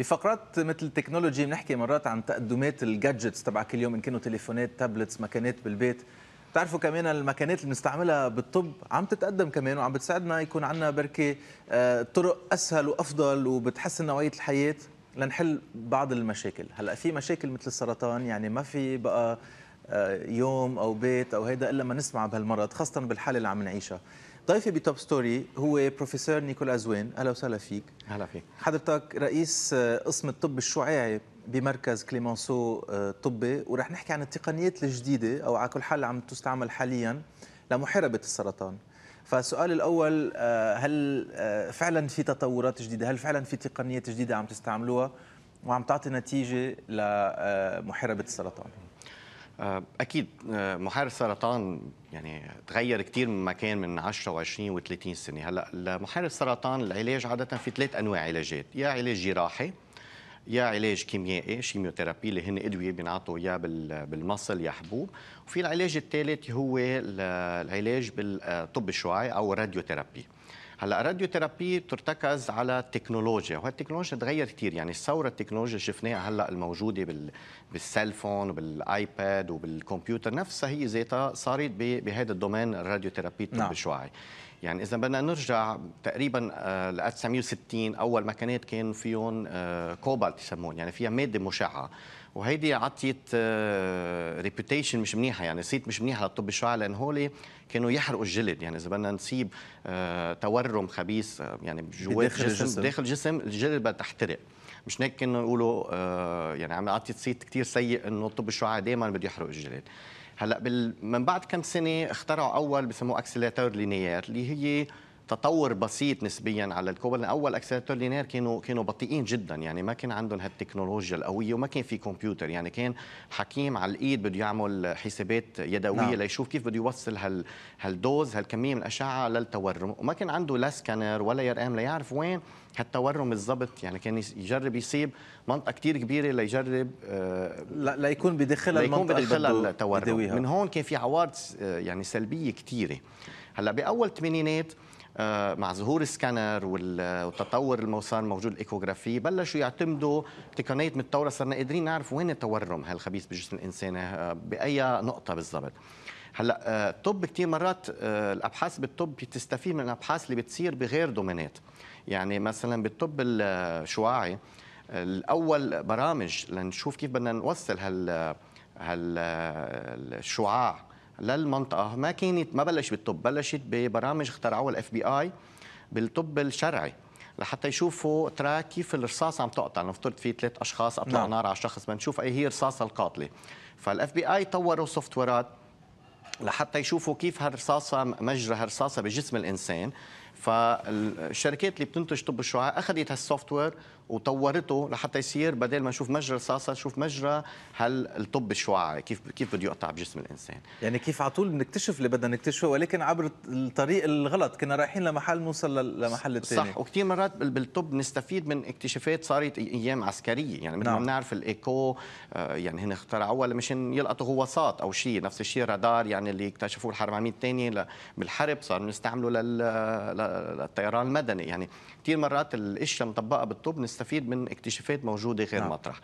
بفقرات مثل التكنولوجي بنحكي مرات عن تقدمات الجادجتس تبع كل يوم ان كانوا تليفونات تابلتس مكانات بالبيت بتعرفوا كمان المكانات اللي بنستعملها بالطب عم تتقدم كمان وعم بتساعدنا يكون عندنا بركي آه، طرق اسهل وافضل وبتحسن نوعيه الحياه لنحل بعض المشاكل هلا في مشاكل مثل السرطان يعني ما في بقى آه، يوم او بيت او هيدا الا ما نسمع بهالمرض خاصه بالحاله اللي عم نعيشها ضيفي بتوب ستوري هو بروفيسور نيكولا زوين اهلا وسهلا فيك اهلا فيك حضرتك رئيس آه، قسم الطب الشعاعي بمركز كليمانسو الطبي آه، ورح نحكي عن التقنيات الجديده او على كل حال عم تستعمل حاليا لمحاربه السرطان فالسؤال الاول آه، هل فعلا في تطورات جديده هل فعلا في تقنيات جديده عم تستعملوها وعم تعطي نتيجه لمحاربه السرطان آه، اكيد آه، محارب السرطان يعني تغير كثير من مكان من 10 و20 و30 سنه هلا لمحار السرطان العلاج عاده في ثلاث انواع علاجات يا علاج جراحي يا علاج كيميائي شيميوثيرابي اللي هن ادويه بينعطوا اياه بالمصل يا حبوب وفي العلاج الثالث هو العلاج بالطب الشعاعي او الراديوثيرابي هلا راديو ثيرابي بترتكز على التكنولوجيا وهالتكنولوجيا تغير كثير يعني الثوره التكنولوجيا شفناها هلا الموجوده بال... بالسيلفون وبالايباد وبالكمبيوتر نفسها هي ذاتها صارت بهذا الدومين الراديو ثيرابي الطب نعم. الشعاعي يعني اذا بدنا نرجع تقريبا آه، ل 1960 اول كانت كان فيهم آه، كوبالت يسمون يعني فيها ماده مشعه وهيدي عطيت ريبوتيشن آه، مش منيحه يعني صيت مش منيحه للطب الشعاعي لان هولي كانوا يحرقوا الجلد يعني اذا بدنا نسيب آه، تورم خبيث آه، يعني جوات الجسم داخل الجسم الجلد بدها تحترق مش هيك كانوا يقولوا يعني عم عطيت صيت كثير سيء انه الطب الشعاعي دائما بده يحرق الجلد هلا من بعد كم سنه اخترعوا اول بسموه اكسلاتور لينيير اللي هي تطور بسيط نسبيا على الكوبل اول اكسلاتور لينير كانوا كانوا بطيئين جدا يعني ما كان عندهم هالتكنولوجيا القويه وما كان في كمبيوتر يعني كان حكيم على الايد بده يعمل حسابات يدويه نعم. ليشوف كيف بده يوصل هال هالدوز هالكميه من الاشعه للتورم وما كان عنده لا سكانر ولا يرقام ليعرف وين هالتورم بالضبط يعني كان يجرب يصيب منطقه كثير كبيره ليجرب آه لا ليكون بداخل المنطقه التورم من هون كان في عوارض آه، يعني سلبيه كثيره هلا باول الثمانينات آه، مع ظهور السكانر والتطور اللي صار موجود الايكوغرافي بلشوا يعتمدوا تقنيه متطوره صرنا قادرين نعرف وين التورم هالخبيث بجسم الانسان آه، باي نقطه بالضبط هلا آه، الطب كثير مرات الابحاث بالطب بتستفيد من الابحاث اللي بتصير بغير دومينات يعني مثلا بالطب الشعاعي الاول برامج لنشوف كيف بدنا نوصل هال هالشعاع للمنطقه ما كانت ما بلشت بالطب بلشت ببرامج اخترعوها الاف بي اي بالطب الشرعي لحتى يشوفوا تراك كيف الرصاص عم تقطع نفترض في ثلاث اشخاص اطلع نعم. نار على شخص بنشوف اي هي الرصاصه القاتله فالاف بي اي طوروا سوفت لحتى يشوفوا كيف هالرصاصه مجرى هالرصاصه بجسم الانسان فالشركات اللي بتنتج طب الشعاع اخذت هالسوفت وير وطورته لحتى يصير بدل ما نشوف مجرى الرصاصه نشوف مجرى هالطب الطب الشعاعي كيف كيف بده يقطع بجسم الانسان يعني كيف على طول بنكتشف اللي بدنا نكتشفه ولكن عبر الطريق الغلط كنا رايحين لمحل نوصل لمحل الثاني صح وكثير مرات بالطب نستفيد من اكتشافات صارت ايام عسكريه يعني مثل نعم. ما بنعرف الايكو آه، يعني هن اخترعوها مشان يلقطوا غواصات او شيء نفس الشيء رادار يعني اللي اكتشفوه الحرب العالميه الثانيه بالحرب صاروا نستعمله لل للطيران المدني يعني كثير مرات الاشياء مطبقه بالطب نستفيد من اكتشافات موجوده غير نعم. مطرح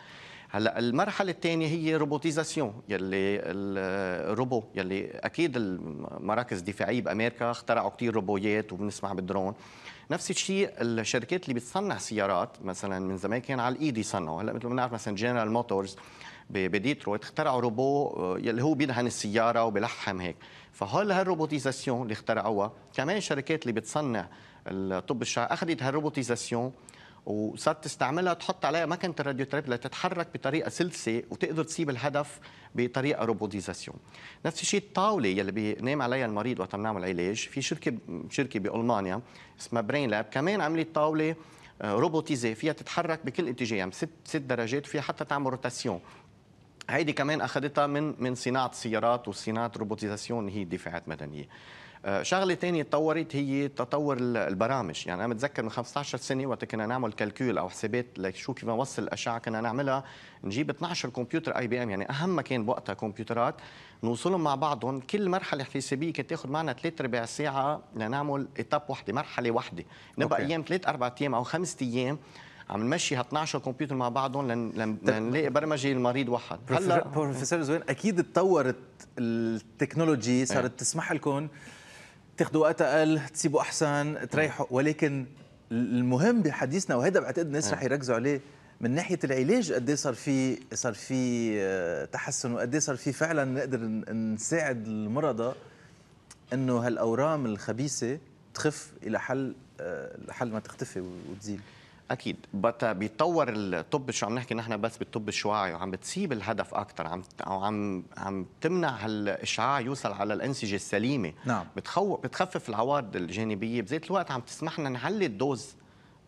هلا المرحله الثانيه هي روبوتيزاسيون يلي الروبو يلي اكيد المراكز الدفاعيه بامريكا اخترعوا كثير روبويات وبنسمع بالدرون نفس الشيء الشركات اللي بتصنع سيارات مثلا من زمان كان على الايد يصنعوا هلا مثل ما بنعرف مثلا جنرال موتورز بديترويت اخترعوا روبو آه، يلي هو بيدهن السياره وبلحم هيك فهول هالروبوتيزاسيون اللي اخترعوها كمان الشركات اللي بتصنع الطب الشعري اخذت هالروبوتيزاسيون وصارت تستعملها تحط عليها الراديو تراب لتتحرك بطريقه سلسه وتقدر تسيب الهدف بطريقه روبوتيزاسيون نفس الشيء الطاوله يلي بينام عليها المريض وقت بنعمل علاج في شركه شركه بالمانيا اسمها برين لاب كمان عملت طاوله آه، روبوتيزي فيها تتحرك بكل اتجاه يعني ست ست درجات وفيها حتى تعمل روتاسيون هيدي كمان اخذتها من من صناعه سيارات وصناعه روبوتيزاسيون هي الدفاعات المدنيه أه، شغله ثانيه تطورت هي تطور البرامج يعني انا متذكر من 15 سنه وقت كنا نعمل كالكول او حسابات لشو كيف نوصل الاشعه كنا نعملها نجيب 12 كمبيوتر اي بي ام يعني اهم ما كان بوقتها كمبيوترات نوصلهم مع بعضهم كل مرحله حسابيه كانت تاخذ معنا ثلاث ارباع ساعه لنعمل ايتاب وحده مرحله وحده نبقى أوكي. ايام ثلاث اربع ايام او خمس ايام عم نمشي ه 12 كمبيوتر مع بعضهم لن لنلاقي برمجه المريض واحد هلا بروفيسور زوين اكيد تطورت التكنولوجي إيه. صارت ايه. تسمح لكم تاخذوا وقت اقل تسيبوا احسن تريحوا إيه. ولكن المهم بحديثنا وهذا بعتقد الناس إيه. رح يركزوا عليه من ناحيه العلاج قد صار في صار في آه، تحسن وقد صار في فعلا نقدر نساعد المرضى انه هالاورام الخبيثه تخف الى حل آه، لحل ما تختفي وتزيل اكيد آه، بيتطور الطب شو عم نحكي نحن بس بالطب الشعاعي وعم بتسيب الهدف اكثر عم او عم عم تمنع هالاشعاع يوصل على الانسجه السليمه نعم بتخو بتخفف العوارض الجانبيه بذات الوقت عم تسمح لنا نعلي الدوز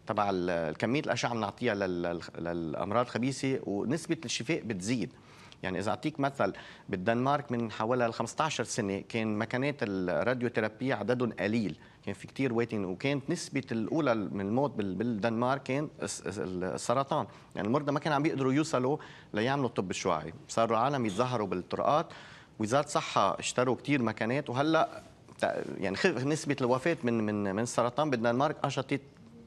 تبع كميه الاشعه عم نعطيها للامراض الخبيثه ونسبه الشفاء بتزيد يعني اذا اعطيك مثل بالدنمارك من حوالي 15 سنه كان مكانات الراديوثيرابي عددهم قليل كان في كتير ويتنج وكانت نسبة الأولى من الموت بالدنمارك كان السرطان يعني المرضى ما كانوا عم بيقدروا يوصلوا ليعملوا الطب الشعاعي صاروا العالم يتظاهروا بالطرقات وزارة الصحة اشتروا كتير مكانات وهلأ يعني نسبة الوفاة من من من السرطان بالدنمارك أشطت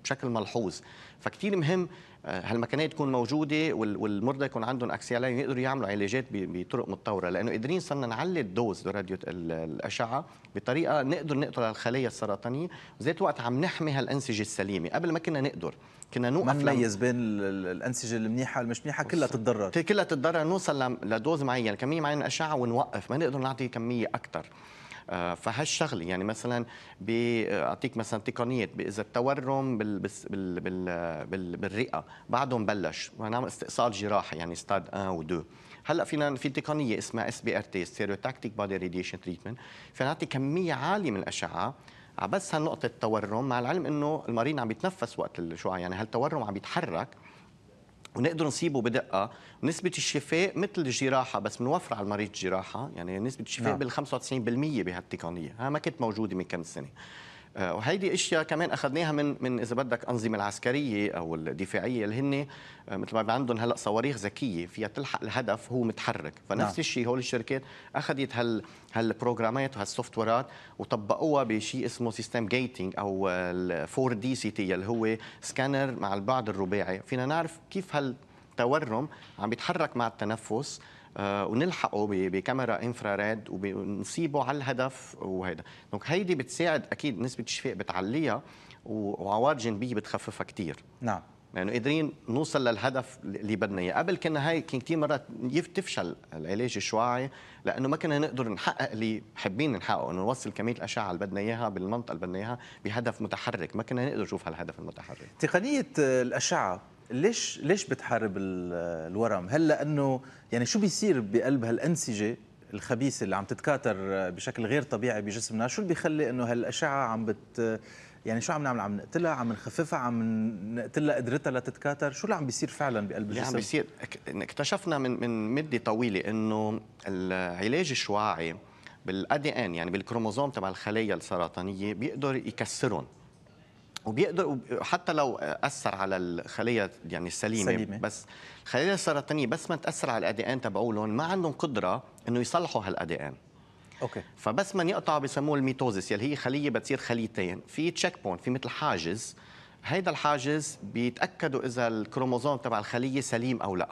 بشكل ملحوظ فكتير مهم آه، هالمكنات تكون موجوده والمرضى يكون عندهم اكسيالين يقدروا يعملوا علاجات بطرق متطوره لانه قادرين صرنا نعلي الدوز راديو الاشعه بطريقه نقدر نقتل الخلايا السرطانيه وذات الوقت عم نحمي هالانسجه السليمه قبل ما كنا نقدر كنا نوقف ما نميز بين الانسجه المنيحه والمش منيحه كلها تتضرر كلها تتضرر نوصل لدوز معين كميه معينه اشعه ونوقف ما نقدر نعطي كميه اكثر آه، فهالشغله يعني مثلا آه، اعطيك مثلا تقنيه اذا التورم بال بال بال بال بالرئه بعده مبلش بنعمل استئصال جراحي يعني ستاد 1 و2 هلا فينا في تقنيه اسمها اس بي ار تي ستيريوتاكتيك بادي راديشن تريتمنت فينا نعطي كميه عاليه من الاشعه على بس هالنقطه التورم مع العلم انه المريض عم يتنفس وقت الشعاع يعني هالتورم عم يتحرك ونقدر نصيبه بدقه نسبه الشفاء مثل الجراحه بس بنوفر على المريض جراحه يعني نسبه الشفاء نعم. بال 95% بهالتقنيه ها ما كانت موجوده من كم سنه آه، وهيدي اشياء كمان اخذناها من من اذا بدك انظمه العسكريه او الدفاعيه اللي هن آه، مثل ما عندهم هلا صواريخ ذكيه فيها تلحق الهدف هو متحرك فنفس نعم. الشيء هول الشركات اخذت هال هالبروجرامات وهالسوفت ويرات وطبقوها بشيء اسمه سيستم جيتنج او ال 4 دي سي تي اللي هو سكانر مع البعد الرباعي فينا نعرف كيف هالتورم عم بيتحرك مع التنفس آه، ونلحقه بكاميرا انفراريد ونصيبه على الهدف وهيدا دونك هيدي بتساعد اكيد نسبه الشفاء بتعليها وعوارض جانبيه بتخففها كثير نعم لانه يعني قادرين نوصل للهدف اللي بدنا اياه، قبل كنا هاي كان كثير مرات تفشل العلاج الشعاعي لانه ما كنا نقدر نحقق اللي حابين نحققه، انه نوصل كميه الاشعه اللي بدنا اياها بالمنطقه اللي بدنا اياها بهدف متحرك، ما كنا نقدر نشوف هالهدف المتحرك. تقنيه آه، الاشعه ليش ليش بتحارب الورم؟ هل لانه يعني شو بيصير بقلب هالانسجه الخبيثه اللي عم تتكاثر بشكل غير طبيعي بجسمنا، شو اللي بيخلي انه هالاشعه عم بت يعني شو عم نعمل عم نقتلها عم نخففها عم نقتلها قدرتها لتتكاثر شو اللي عم بيصير فعلا بقلب الجسم اللي عم بيصير اكتشفنا من من مده طويله انه العلاج الشعاعي بالادي ان يعني بالكروموزوم تبع الخلايا السرطانيه بيقدر يكسرهم وبيقدر حتى لو اثر على الخليه يعني السليمه سليمة. بس الخليه السرطانيه بس ما تاثر على الادي ان تبعولهم ما عندهم قدره انه يصلحوا هالادي ان اوكي فبس ما يقطع بسموه الميتوزيس يلي هي خليه بتصير خليتين في تشيك بوينت في مثل حاجز هيدا الحاجز بيتاكدوا اذا الكروموزوم تبع الخليه سليم او لا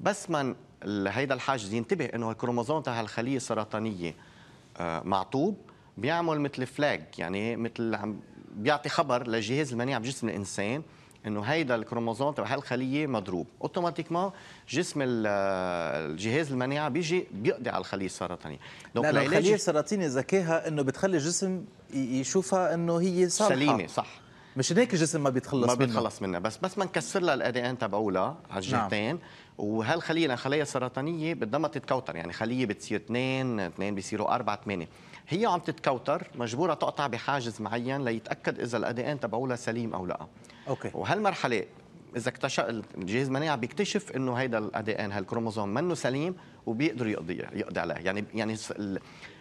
بس ما هيدا الحاجز ينتبه انه الكروموزوم تبع الخليه السرطانيه آه، معطوب بيعمل مثل فلاج يعني مثل عم بيعطي خبر لجهاز المناعه بجسم الانسان انه هيدا الكروموزوم تبع هالخليه مضروب اوتوماتيكما جسم الجهاز المناعه بيجي بيقضي على الخليه السرطانيه دونك لأن الخليه السرطانيه ذكاها انه بتخلي الجسم يشوفها انه هي صالحه سليمه صح مش هيك الجسم ما بيتخلص ما بيتخلص منها بس بس ما نكسر لها الادي ان تبعولها على نعم. الجهتين نعم. وهالخليه الخلايا سرطانيه بدها ما تتكوتر يعني خليه بتصير اثنين اثنين بيصيروا اربعه ثمانيه هي عم تتكوتر مجبوره تقطع بحاجز معين ليتاكد اذا ان تبعولها سليم او لا اوكي وهالمرحله اذا اكتشف الجهاز المناعي بيكتشف انه هيدا الادي ان هالكروموزوم منه سليم وبيقدر يقضي يقضي عليه يعني يعني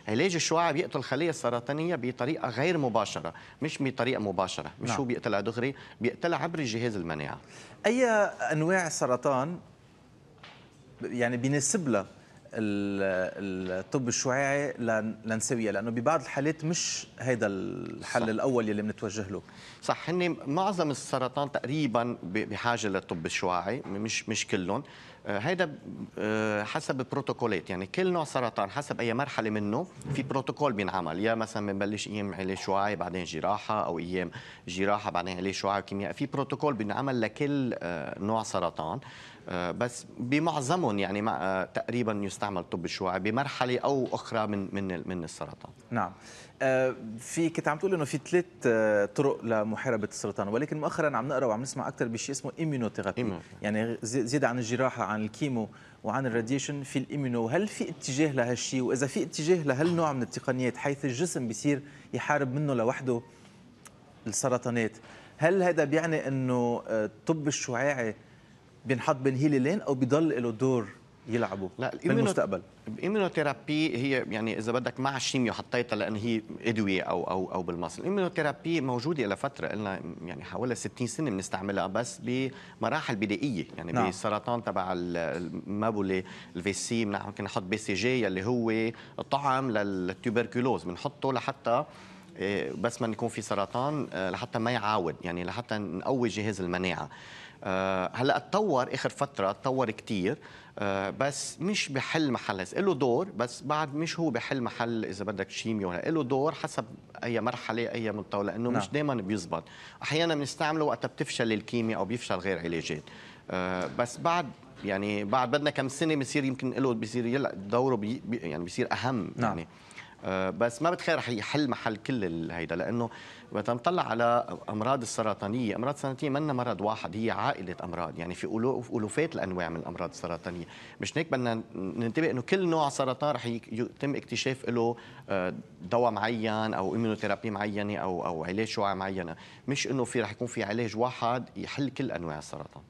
علاج الشعاع بيقتل الخليه السرطانيه بطريقه غير مباشره مش بطريقه مباشره مش نعم. هو بيقتلها دغري بيقتلها عبر الجهاز المناعي اي انواع سرطان يعني بينسب لها الطب الشعاعي لنسويها لانه ببعض الحالات مش هيدا الحل صح. الاول يلي بنتوجه له صح هن معظم السرطان تقريبا بحاجه للطب الشعاعي مش مش كلهم آه، هيدا آه، حسب بروتوكولات يعني كل نوع سرطان حسب اي مرحله منه في بروتوكول بينعمل يا مثلا بنبلش ايام علاج شعاعي بعدين جراحه او ايام جراحه بعدين علاج شعاعي وكيمياء في بروتوكول بينعمل لكل آه، نوع سرطان آه، بس بمعظمهم يعني ما آه، تقريبا يستعمل الطب الشعاعي بمرحله او اخرى من من من السرطان نعم آه، في كنت عم تقول انه في ثلاث طرق لمحاربه السرطان ولكن مؤخرا عم نقرا وعم نسمع اكثر بشيء اسمه ايميونوثيرابي يعني زياده عن الجراحه عن الكيمو وعن الراديشن في الايميونو هل في اتجاه لهالشيء واذا في اتجاه لهالنوع من التقنيات حيث الجسم بيصير يحارب منه لوحده السرطانات هل هذا بيعني انه الطب الشعاعي بينحط بين هيلين او بيضل له دور يلعبوا لا بالمستقبل الايمونوثيرابي هي يعني اذا بدك مع الشيميو حطيتها لان هي ادويه او او او بالمصل الايمونوثيرابي موجوده لفتره قلنا يعني حوالي 60 سنه بنستعملها بس بمراحل بدائيه يعني نعم. بالسرطان تبع المابولي الفي سي ممكن نحط بي سي جي اللي هو طعم للتوبركلوز بنحطه لحتى إيه، بس ما يكون في سرطان إيه، لحتى ما يعاود يعني لحتى نقوي جهاز المناعه آه، هلا اتطور اخر فتره اتطور كثير آه، بس مش بحل محل له دور بس بعد مش هو بحل محل اذا بدك شيميو له دور حسب اي مرحله اي مستوى لانه نعم. مش دائما بيزبط احيانا بنستعمله وقتها بتفشل الكيمياء او بيفشل غير علاجات آه، بس بعد يعني بعد بدنا كم سنه بصير يمكن له بصير دوره بي يعني بصير اهم نعم. يعني آه، بس ما بتخيل رح يحل محل كل هيدا لانه وقت نطلع على امراض السرطانيه، امراض السرطانيه منا مرض واحد هي عائله امراض، يعني في الوفات الانواع من الامراض السرطانيه، مش هيك بدنا ننتبه انه كل نوع سرطان رح يتم اكتشاف له آه، دواء معين او ايميونوثيرابي معينه او او علاج شعاع معينه، مش انه في رح يكون في علاج واحد يحل كل انواع السرطان.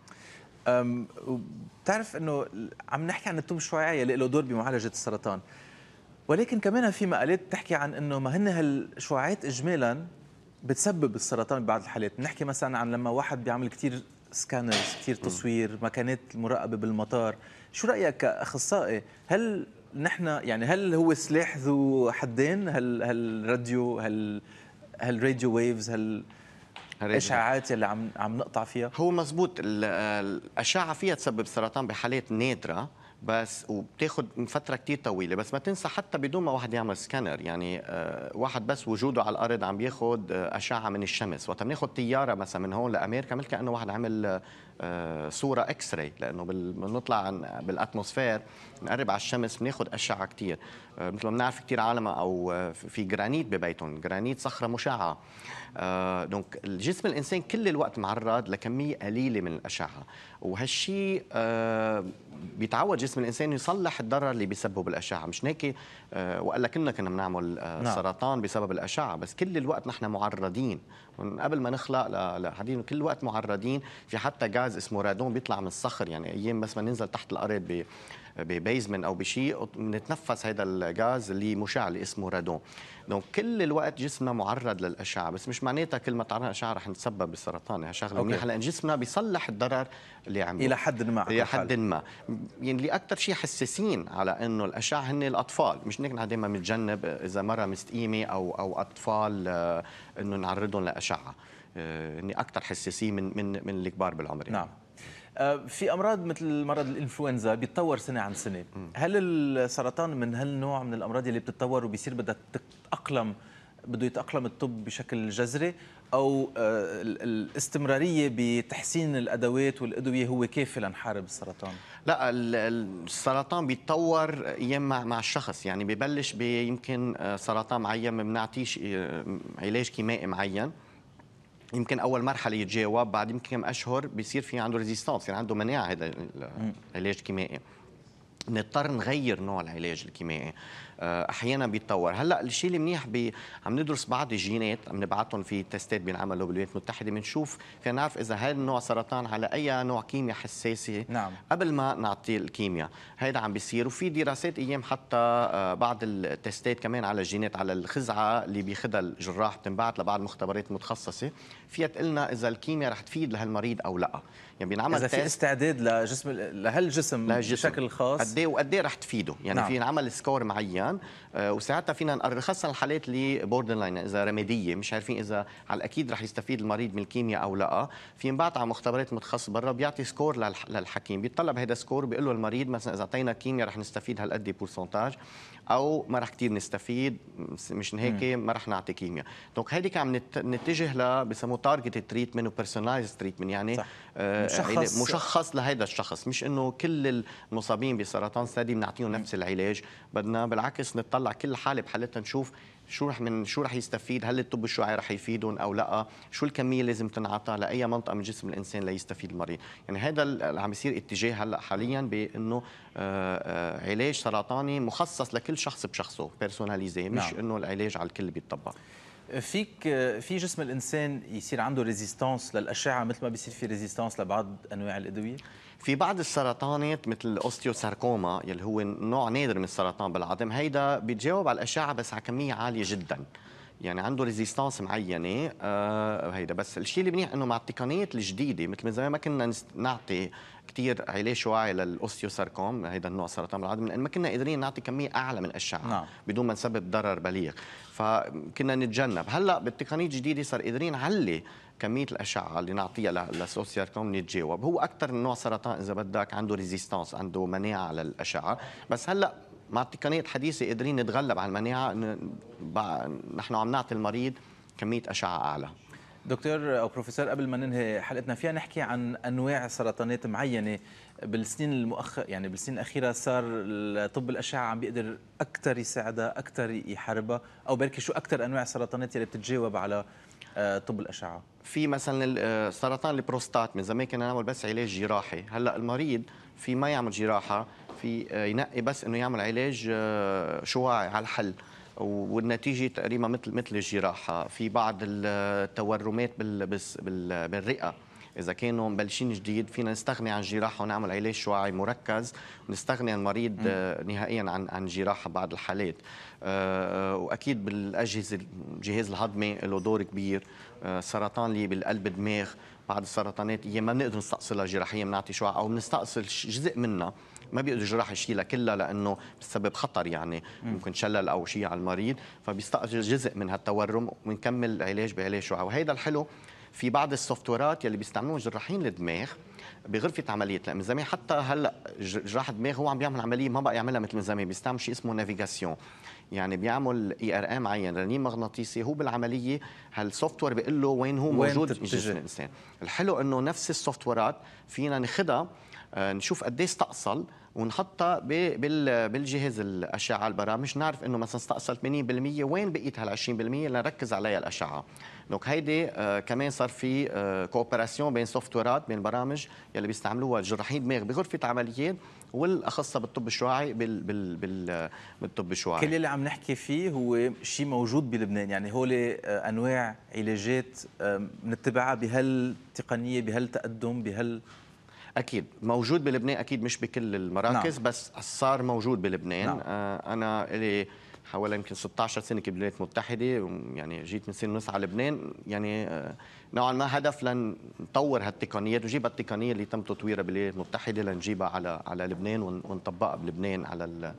بتعرف انه عم نحكي عن التوم الشعاعي اللي له دور بمعالجه السرطان، ولكن كمان في مقالات بتحكي عن انه ما هن هالشعاعات اجمالا بتسبب السرطان ببعض الحالات بنحكي مثلا عن لما واحد بيعمل كثير سكانرز كثير تصوير مكانات المراقبه بالمطار شو رايك كاخصائي هل نحن يعني هل هو سلاح ذو حدين هل هالراديو هل هالراديو ويفز هل الاشعاعات اللي عم عم نقطع فيها هو مزبوط الاشعه فيها تسبب سرطان بحالات نادره بس وبتاخد فتره كتير طويله بس ما تنسى حتى بدون ما واحد يعمل سكانر يعني آه، واحد بس وجوده على الارض عم بياخد آه، اشعه من الشمس وقت بناخد طياره مثلا من هون لامريكا مثل كانه واحد عمل آه، آه، صوره اكس راي لانه بنطلع عن بالاتموسفير بنقرب على الشمس بناخذ اشعه كثير آه، مثل ما بنعرف كثير عالم او في جرانيت ببيتهم جرانيت صخره مشعه آه، دونك الجسم الانسان كل الوقت معرض لكميه قليله من الاشعه وهالشيء بيتعود جسم الانسان يصلح الضرر اللي بيسببه الاشعه مش هيك والا كنا كنا بنعمل نعم. سرطان بسبب الاشعه بس كل الوقت نحن معرضين من قبل ما نخلق لحديد كل وقت معرضين في حتى غاز اسمه رادون بيطلع من الصخر يعني ايام بس ما ننزل تحت الارض ببيزمن او بشيء بنتنفس هذا الغاز اللي مشع اللي اسمه رادون دونك كل الوقت جسمنا معرض للاشعه بس مش معناتها كل ما تعرضنا اشعه رح نتسبب بالسرطان شغله منيحه لان جسمنا بيصلح الضرر اللي عمله الى حد ما الى حد ما يعني اللي اكثر شيء حساسين على انه الاشعه هن الاطفال مش نحن دائما بنتجنب اذا مره مستقيمه او او اطفال آه، انه نعرضهم لاشعه آه، هن اكثر حساسين من من من الكبار بالعمر يعني. نعم آه، في امراض مثل مرض الانفلونزا بيتطور سنه عن سنه هل السرطان من هالنوع من الامراض اللي بتتطور وبيصير بدها تتاقلم بده يتاقلم الطب بشكل جذري او آه، الاستمراريه بتحسين الادوات والادويه هو كافي لنحارب السرطان؟ لا السرطان بيتطور ايام مع الشخص يعني ببلش بيمكن آه، سرطان معين بنعطيه علاج كيمائي معين يمكن اول مرحله يتجاوب بعد يمكن كم اشهر بيصير في عنده ريزيستانس يعني عنده مناعه هذا العلاج الكيميائي نضطر نغير نوع العلاج الكيميائي آه، احيانا بيتطور هلا الشيء المنيح بي... عم ندرس بعض الجينات عم نبعثهم في تستات بينعملوا بالولايات المتحده بنشوف فينا نعرف اذا هذا النوع سرطان على اي نوع كيمياء حساسه نعم. قبل ما نعطيه الكيمياء هذا عم بيصير وفي دراسات ايام حتى آه، بعض التستات كمان على الجينات على الخزعه اللي بياخذها الجراح بتنبعث لبعض المختبرات المتخصصه فيها تقول لنا اذا الكيمياء رح تفيد لهالمريض او لا يعني بينعمل اذا في استعداد لجسم لهالجسم بشكل خاص قد ايه وقد ايه رح تفيده يعني نعم. في ينعمل سكور معين تمام آه، وساعتها فينا نرخصها الحالات اللي بوردر لاين اذا رماديه مش عارفين اذا على الاكيد رح يستفيد المريض من الكيمياء او لا في بعض على مختبرات متخصص برا بيعطي سكور للحكيم بيطلب هذا سكور بيقول له المريض مثلا اذا اعطينا كيمياء رح نستفيد هالقد بورسنتاج او ما رح كثير نستفيد مش هيك ما رح نعطي كيمياء دونك هيديك عم نتجه ل بسموه تارجت تريتمنت وبيرسونايز تريتمنت يعني آه مشخص مشخص لهيدا الشخص مش انه كل المصابين بسرطان ثدي بنعطيهم نفس العلاج بدنا بالعكس نطلع كل حاله بحالتها نشوف شو رح من شو رح يستفيد هل الطب الشعاعي رح يفيدهم او لا شو الكميه لازم تنعطى لاي منطقه من جسم الانسان ليستفيد المريض يعني هذا اللي عم يصير اتجاه هلا حاليا بانه آه, آه، علاج سرطاني مخصص لكل شخص بشخصه بيرسوناليزي مش نعم. انه العلاج على الكل بيتطبق فيك في جسم الانسان يصير عنده ريزيستانس للاشعه مثل ما بيصير في ريزيستانس لبعض انواع الادويه في بعض السرطانات مثل الاوستيوساركوما يلي هو نوع نادر من السرطان بالعظم هيدا بيتجاوب على الاشعه بس على كميه عاليه جدا يعني عنده ريزيستانس معينه آه هيدا بس الشيء اللي منيح انه مع التقنيات الجديده مثل من زمان ما كنا نعطي كثير علاج واعي للاوستيوساركوم هيدا النوع سرطان العظم لان ما كنا قادرين نعطي كميه اعلى من الاشعه نعم. بدون ما نسبب ضرر بليغ فكنا نتجنب هلا بالتقنيه الجديده صار قادرين نعلي كميه الاشعه اللي نعطيها للسوسياركوم نتجاوب هو اكثر نوع سرطان اذا بدك عنده ريزيستانس عنده مناعه للاشعه بس هلا مع التقنيه الحديثه قادرين نتغلب على المناعه نحن عم نعطي المريض كميه اشعه اعلى دكتور او بروفيسور قبل ما ننهي حلقتنا فيها نحكي عن انواع سرطانات معينه بالسنين المؤخر يعني بالسنين الاخيره صار طب الاشعه عم بيقدر اكثر يساعدها اكثر يحاربها او بركي شو اكثر انواع السرطانات اللي بتتجاوب على آه، طب الاشعه في مثلا آه، سرطان البروستات من زمان كنا نعمل بس علاج جراحي هلا المريض في ما يعمل جراحه في آه، ينقي بس انه يعمل علاج آه، شواعي على الحل والنتيجه تقريبا مثل مثل الجراحه في بعض التورمات بالرئه اذا كانوا مبلشين جديد فينا نستغني عن الجراحه ونعمل علاج شواعي مركز ونستغني عن المريض آه، نهائيا عن عن جراحه بعض الحالات واكيد بالاجهزه الجهاز الهضمي له دور كبير سرطان اللي بالقلب دماغ بعض السرطانات هي ما بنقدر نستأصلها جراحيا بنعطي شعاع او بنستأصل جزء منها ما بيقدر الجراح يشيلها كلها لانه بسبب خطر يعني ممكن شلل او شيء على المريض فبيستأصل جزء من هالتورم وبنكمل العلاج بعلاج شعاع وهيدا الحلو في بعض ويرات يلي بيستعملوها جراحين الدماغ بغرفه عمليه لان من زمان حتى هلا جراح الدماغ هو عم بيعمل عمليه ما بقى يعملها مثل من زمان بيستعمل شيء اسمه نافيغاسيون يعني بيعمل اي ار ام معين رنين مغناطيسي هو بالعمليه هالسوفت وير بيقول له وين هو وين موجود بجسم الانسان الحلو انه نفس السوفت ويرات فينا ناخذها آه، نشوف قد ايه استأصل ونحطها بالجهاز الاشعه البرامج نعرف انه مثلا استأصل 80% وين بقيت هال 20% لنركز عليها الاشعه دونك هيدي آه، كمان صار في آه، كوبراسيون بين سوفتويرات بين البرامج يلي بيستعملوها جراحين دماغ بغرفه العمليات والاخصه بالطب الشعاعي بال بال بال بالطب الشعاعي كل اللي عم نحكي فيه هو شيء موجود بلبنان يعني هول انواع علاجات بنتبعها بهالتقنيه بهالتقدم بهال اكيد موجود بلبنان اكيد مش بكل المراكز نعم. بس صار موجود بلبنان نعم. آه انا لي حوالي يمكن 16 سنه بالولايات المتحده يعني جيت من سنه ونص على لبنان يعني آه، نوعا ما هدف لنطور هالتقنيات وجيب التقنيه اللي تم تطويرها بالولايات المتحده لنجيبها على على لبنان ونطبقها بلبنان على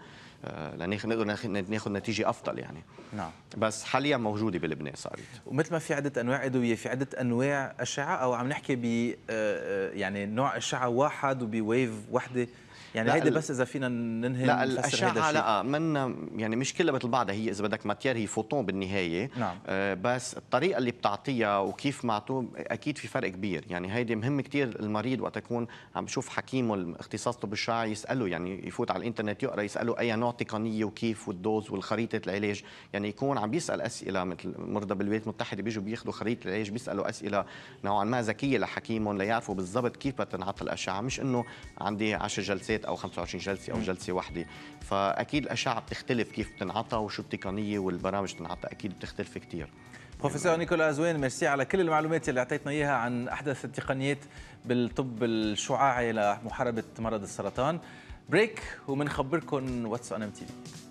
آه، لناخد ناخذ نتيجه افضل يعني نعم بس حاليا موجوده بلبنان صارت ومثل ما في عده انواع ادويه في عده انواع اشعه او عم نحكي ب آه، آه، يعني نوع اشعه واحد وبويف وحده يعني هيدي بس اذا فينا ننهي لا الاشعه لا من يعني مش كلها مثل بعضها هي اذا بدك ماتير هي فوتون بالنهايه نعم. آه بس الطريقه اللي بتعطيها وكيف معطوه اكيد في فرق كبير يعني هيدي مهم كثير المريض وقت يكون عم بشوف حكيمه اختصاص طب الشعر يساله يعني يفوت على الانترنت يقرا يساله اي نوع تقنيه وكيف والدوز والخريطه العلاج يعني يكون عم بيسال اسئله مثل مرضى بالولايات المتحده بيجوا بياخذوا خريطه العلاج بيسالوا اسئله نوعا ما ذكيه لحكيمهم ليعرفوا بالضبط كيف بتنعطى الاشعه مش انه عندي 10 جلسات جلسات او 25 جلسه او جلسه واحده فاكيد الاشعه بتختلف كيف بتنعطى وشو التقنيه والبرامج بتنعطى اكيد بتختلف كثير بروفيسور يعني نيكولا زوين ميرسي على كل المعلومات اللي اعطيتنا اياها عن احدث التقنيات بالطب الشعاعي لمحاربه مرض السرطان بريك ومنخبركم واتس ان ام تي في